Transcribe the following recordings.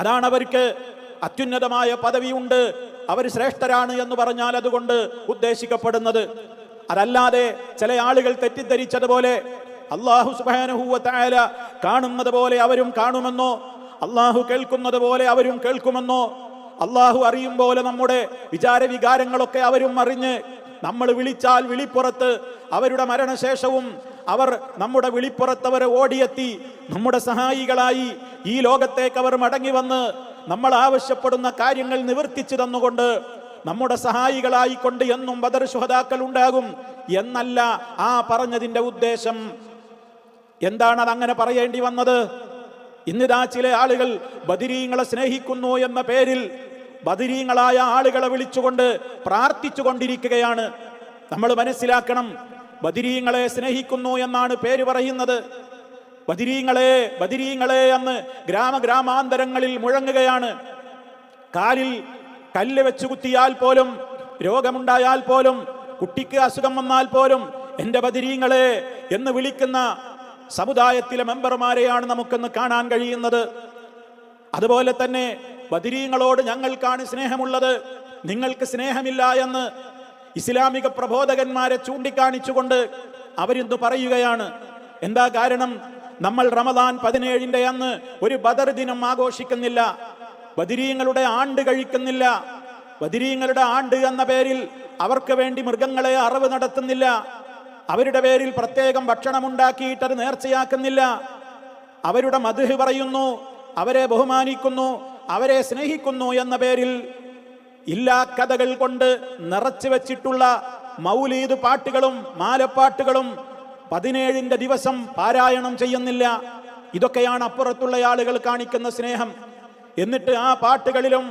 അതാണ് അവർക്ക് അത്യുന്നതമായ പദവിയുണ്ട് അവർ ശ്രേഷ്ഠരാണ് എന്ന് പറഞ്ഞാൽ അതുകൊണ്ട് ഉദ്ദേശിക്കപ്പെടുന്നത് അതല്ലാതെ ചില ആളുകൾ തെറ്റിദ്ധരിച്ചതുപോലെ അള്ളാഹു സുബാനഹൂവത്തായ കാണുന്നത് പോലെ അവരും കാണുമെന്നോ അള്ളാഹു കേൾക്കുന്നത് പോലെ അവരും കേൾക്കുമെന്നോ അള്ളാഹു അറിയും പോലെ നമ്മുടെ വിചാര വികാരങ്ങളൊക്കെ അവരും അറിഞ്ഞ് നമ്മൾ വിളിച്ചാൽ വിളിപ്പുറത്ത് അവരുടെ മരണശേഷവും അവർ നമ്മുടെ വിളിപ്പുറത്തവരെ ഓടിയെത്തി നമ്മുടെ സഹായികളായി ഈ ലോകത്തേക്ക് അവർ മടങ്ങി വന്ന് നമ്മൾ ആവശ്യപ്പെടുന്ന കാര്യങ്ങൾ നിവർത്തിച്ചു തന്നുകൊണ്ട് നമ്മുടെ സഹായികളായിക്കൊണ്ട് എന്നും ബദർ ശുഹതാക്കൾ ഉണ്ടാകും എന്നല്ല ആ പറഞ്ഞതിൻ്റെ ഉദ്ദേശം എന്താണ് അത് അങ്ങനെ പറയേണ്ടി വന്നത് ഇന്നിതാ ചില ആളുകൾ ബദിരീങ്ങളെ സ്നേഹിക്കുന്നു എന്ന പേരിൽ ബദിരീങ്ങളായ ആളുകളെ വിളിച്ചുകൊണ്ട് പ്രാർത്ഥിച്ചു കൊണ്ടിരിക്കുകയാണ് നമ്മൾ മനസ്സിലാക്കണം ബദിരീങ്ങളെ സ്നേഹിക്കുന്നു എന്നാണ് പേര് പറയുന്നത് ബദിരീങ്ങളെ ബദിരീങ്ങളെ അന്ന് ഗ്രാമഗ്രാമാന്തരങ്ങളിൽ മുഴങ്ങുകയാണ് കാലിൽ കല്ല് വെച്ചു കുത്തിയാൽ പോലും രോഗമുണ്ടായാൽ പോലും കുട്ടിക്ക് അസുഖം വന്നാൽ പോലും എൻ്റെ ബദിരീങ്ങളെ എന്ന് വിളിക്കുന്ന സമുദായത്തിലെ മെമ്പർമാരെയാണ് നമുക്കെന്ന് കാണാൻ കഴിയുന്നത് അതുപോലെ തന്നെ ബദിരീങ്ങളോട് ഞങ്ങൾക്കാണ് സ്നേഹമുള്ളത് നിങ്ങൾക്ക് സ്നേഹമില്ല എന്ന് ഇസ്ലാമിക പ്രബോധകന്മാരെ ചൂണ്ടിക്കാണിച്ചുകൊണ്ട് അവരിന്ന് പറയുകയാണ് എന്താ കാരണം നമ്മൾ റമദാൻ പതിനേഴിന്റെ അന്ന് ഒരു ബദർ ദിനം ആഘോഷിക്കുന്നില്ല ബദിരീങ്ങളുടെ ആണ്ട് കഴിക്കുന്നില്ല ബദിരീങ്ങളുടെ ആണ്ട് എന്ന പേരിൽ അവർക്ക് വേണ്ടി മൃഗങ്ങളെ അറിവ് നടത്തുന്നില്ല അവരുടെ പേരിൽ പ്രത്യേകം ഭക്ഷണമുണ്ടാക്കിയിട്ട് അത് നേർച്ചയാക്കുന്നില്ല അവരുടെ മധുഹ് പറയുന്നു അവരെ ബഹുമാനിക്കുന്നു അവരെ സ്നേഹിക്കുന്നു എന്ന പേരിൽ ഇല്ലാ കഥകൾ കൊണ്ട് നിറച്ചു വെച്ചിട്ടുള്ള മൗലീദ് പാട്ടുകളും മാലപ്പാട്ടുകളും പതിനേഴിന്റെ ദിവസം പാരായണം ചെയ്യുന്നില്ല ഇതൊക്കെയാണ് അപ്പുറത്തുള്ള ആളുകൾ കാണിക്കുന്ന സ്നേഹം എന്നിട്ട് ആ പാട്ടുകളിലും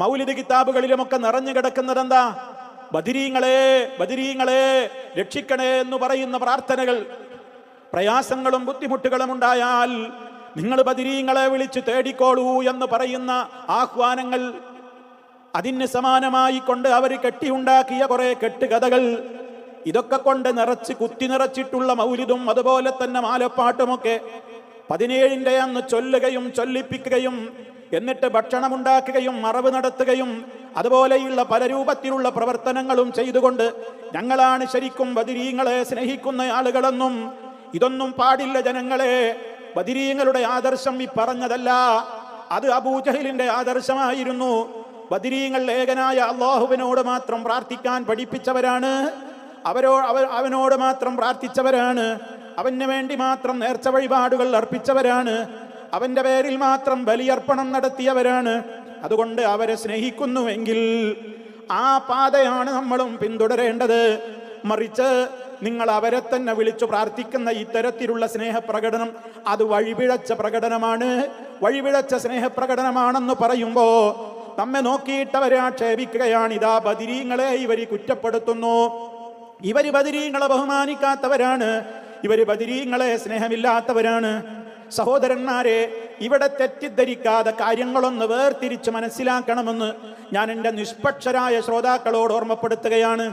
മൗലിക കിതാബുകളിലുമൊക്കെ നിറഞ്ഞു കിടക്കുന്നത് എന്താ ബദിരീങ്ങളെ ബദിരീങ്ങളെ രക്ഷിക്കണേ എന്ന് പറയുന്ന പ്രാർത്ഥനകൾ പ്രയാസങ്ങളും ബുദ്ധിമുട്ടുകളും ഉണ്ടായാൽ നിങ്ങൾ ബദിരീങ്ങളെ വിളിച്ച് തേടിക്കോളൂ എന്ന് പറയുന്ന ആഹ്വാനങ്ങൾ അതിന് സമാനമായി കൊണ്ട് അവർ കെട്ടിയുണ്ടാക്കിയ കുറെ കെട്ടുകഥകൾ ഇതൊക്കെ കൊണ്ട് നിറച്ച് കുത്തി നിറച്ചിട്ടുള്ള മൗലിതും അതുപോലെ തന്നെ മാലപ്പാട്ടുമൊക്കെ പതിനേഴിൻ്റെ അന്ന് ചൊല്ലുകയും ചൊല്ലിപ്പിക്കുകയും എന്നിട്ട് ഭക്ഷണമുണ്ടാക്കുകയും മറവ് നടത്തുകയും അതുപോലെയുള്ള പല രൂപത്തിലുള്ള പ്രവർത്തനങ്ങളും ചെയ്തുകൊണ്ട് ഞങ്ങളാണ് ശരിക്കും ബദിരീങ്ങളെ സ്നേഹിക്കുന്ന ആളുകളെന്നും ഇതൊന്നും പാടില്ല ജനങ്ങളെ ബദിരീങ്ങളുടെ ആദർശം ഈ പറഞ്ഞതല്ല അത് അബൂജഹലിന്റെ ആദർശമായിരുന്നു ബദിരീങ്ങൾ ഏകനായ അള്ളാഹുവിനോട് മാത്രം പ്രാർത്ഥിക്കാൻ പഠിപ്പിച്ചവരാണ് അവരോ അവ അവനോട് മാത്രം പ്രാർത്ഥിച്ചവരാണ് അവന് വേണ്ടി മാത്രം നേർച്ച വഴിപാടുകൾ അർപ്പിച്ചവരാണ് അവന്റെ പേരിൽ മാത്രം ബലിയർപ്പണം നടത്തിയവരാണ് അതുകൊണ്ട് അവരെ സ്നേഹിക്കുന്നുവെങ്കിൽ ആ പാതയാണ് നമ്മളും പിന്തുടരേണ്ടത് മറിച്ച് നിങ്ങൾ അവരെ തന്നെ വിളിച്ചു പ്രാർത്ഥിക്കുന്ന ഇത്തരത്തിലുള്ള സ്നേഹപ്രകടനം അത് വഴിപിഴച്ച പ്രകടനമാണ് വഴിപിഴച്ച സ്നേഹപ്രകടനമാണെന്ന് പറയുമ്പോൾ നമ്മെ നോക്കിയിട്ടവരെ ആക്ഷേപിക്കുകയാണ് ഇതാ ബദിരീങ്ങളെ ഇവർ കുറ്റപ്പെടുത്തുന്നു ഇവർ ബദിരീങ്ങളെ ബഹുമാനിക്കാത്തവരാണ് ഇവർ ബദിരീങ്ങളെ സ്നേഹമില്ലാത്തവരാണ് സഹോദരന്മാരെ ഇവിടെ തെറ്റിദ്ധരിക്കാതെ കാര്യങ്ങളൊന്ന് വേർതിരിച്ച് മനസ്സിലാക്കണമെന്ന് ഞാൻ എൻ്റെ നിഷ്പക്ഷരായ ശ്രോതാക്കളോട് ഓർമ്മപ്പെടുത്തുകയാണ്